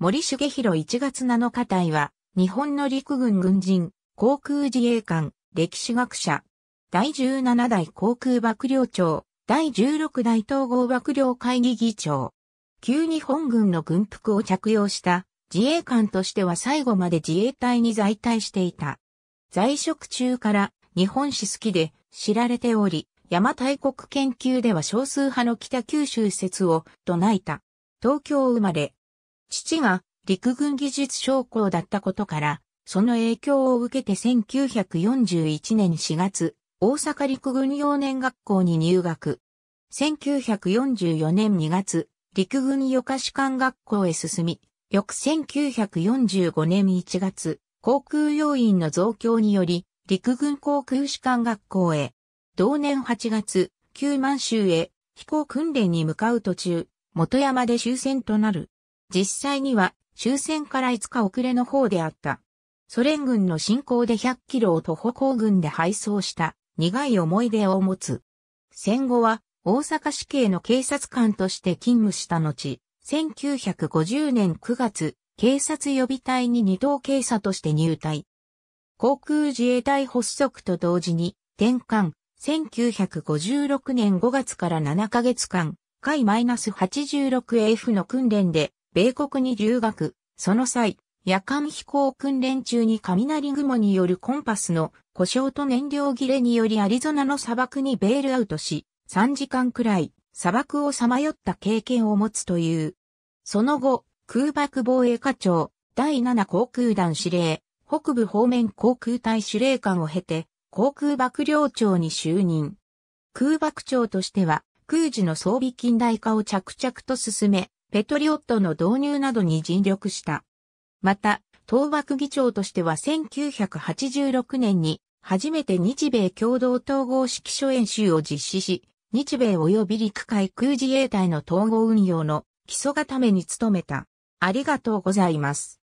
森重弘1月7日隊は、日本の陸軍軍人、航空自衛官、歴史学者、第17代航空幕僚長、第16代統合幕僚会議議長、旧日本軍の軍服を着用した自衛官としては最後まで自衛隊に在隊していた。在職中から日本史好きで知られており、山大国研究では少数派の北九州説を唱えた。東京生まれ、父が陸軍技術将校だったことから、その影響を受けて1941年4月、大阪陸軍幼年学校に入学。1944年2月、陸軍予科士官学校へ進み、翌1945年1月、航空要員の増強により、陸軍航空士官学校へ、同年8月、旧満州へ飛行訓練に向かう途中、元山で終戦となる。実際には終戦から5日遅れの方であった。ソ連軍の侵攻で100キロを徒歩行軍で配送した苦い思い出を持つ。戦後は大阪市警の警察官として勤務した後、1950年9月、警察予備隊に二等警察として入隊。航空自衛隊発足と同時に転換、1956年5月から7ヶ月間、海 -86AF の訓練で米国に留学、その際、夜間飛行訓練中に雷雲によるコンパスの故障と燃料切れによりアリゾナの砂漠にベールアウトし、3時間くらい砂漠をさまよった経験を持つという。その後、空爆防衛課長、第7航空団司令、北部方面航空隊司令官を経て、航空幕僚長に就任。空爆長としては、空時の装備近代化を着々と進め、ペトリオットの導入などに尽力した。また、東幕議長としては1986年に初めて日米共同統合指揮所演習を実施し、日米及び陸海空自衛隊の統合運用の基礎固めに努めた。ありがとうございます。